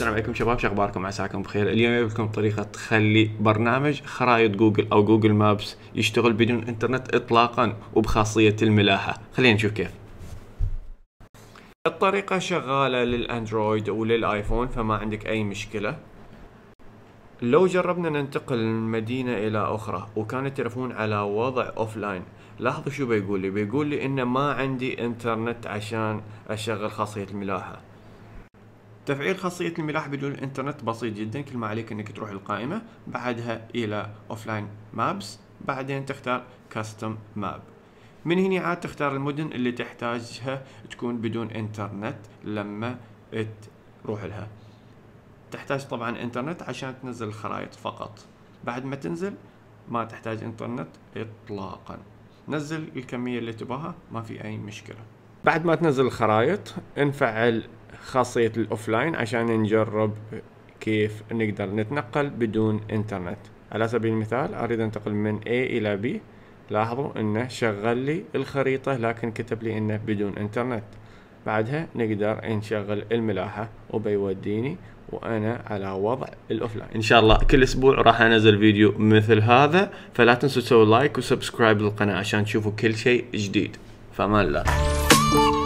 السلام عليكم شباب شخباركم عساكم بخير اليوم لكم طريقة تخلي برنامج خرائط جوجل او جوجل مابس يشتغل بدون انترنت اطلاقا وبخاصية الملاحة خلينا نشوف كيف الطريقة شغالة للاندرويد وللايفون فما عندك اي مشكلة لو جربنا ننتقل من مدينة الى اخرى وكان التلفون على وضع اوف لاين لاحظوا شو بيقول لي بيقول لي انه ما عندي انترنت عشان اشغل خاصية الملاحة تفعيل خاصية الملاح بدون الإنترنت بسيط جدا كل ما عليك أنك تروح القائمة بعدها إلى أوفلاين مابس بعدين تختار كاستم ماب من هنا عاد تختار المدن اللي تحتاجها تكون بدون انترنت لما تروح لها تحتاج طبعا انترنت عشان تنزل الخرائط فقط بعد ما تنزل ما تحتاج انترنت اطلاقا نزل الكمية اللي تباها ما في اي مشكلة بعد ما تنزل الخرائط انفعل خاصية الأوفلاين عشان نجرب كيف نقدر نتنقل بدون إنترنت على سبيل المثال أريد أنتقل من A إلى B لاحظوا أنه شغل لي الخريطة لكن كتب لي أنه بدون إنترنت بعدها نقدر نشغل الملاحة وبيوديني وانا على وضع الاوفلاين ان شاء الله كل اسبوع راح انزل فيديو مثل هذا فلا تنسوا تسووا لايك وسبسكرايب للقناه عشان تشوفوا كل شيء جديد فما الله